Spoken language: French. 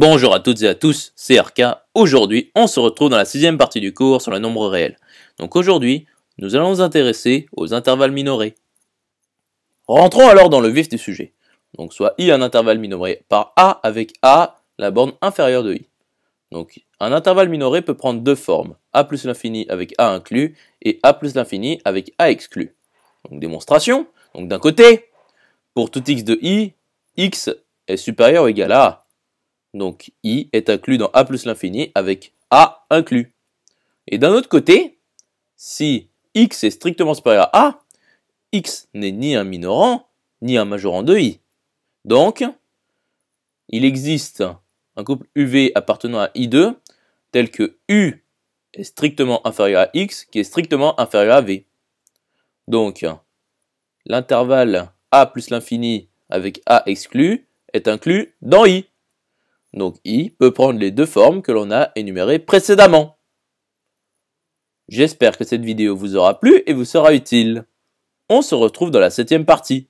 Bonjour à toutes et à tous, c'est RK. Aujourd'hui, on se retrouve dans la sixième partie du cours sur le nombre réel. Donc aujourd'hui, nous allons nous intéresser aux intervalles minorés. Rentrons alors dans le vif du sujet. Donc soit i un intervalle minoré par a avec a, la borne inférieure de i. Donc un intervalle minoré peut prendre deux formes, a plus l'infini avec a inclus et a plus l'infini avec a exclu. Donc démonstration, donc d'un côté, pour tout x de i, x est supérieur ou égal à a. Donc i est inclus dans a plus l'infini avec a inclus. Et d'un autre côté, si x est strictement supérieur à a, x n'est ni un minorant, ni un majorant de i. Donc, il existe un couple UV appartenant à I2 tel que U est strictement inférieur à X qui est strictement inférieur à V. Donc, l'intervalle A plus l'infini avec A exclu est inclus dans I. Donc i peut prendre les deux formes que l'on a énumérées précédemment. J'espère que cette vidéo vous aura plu et vous sera utile. On se retrouve dans la septième partie.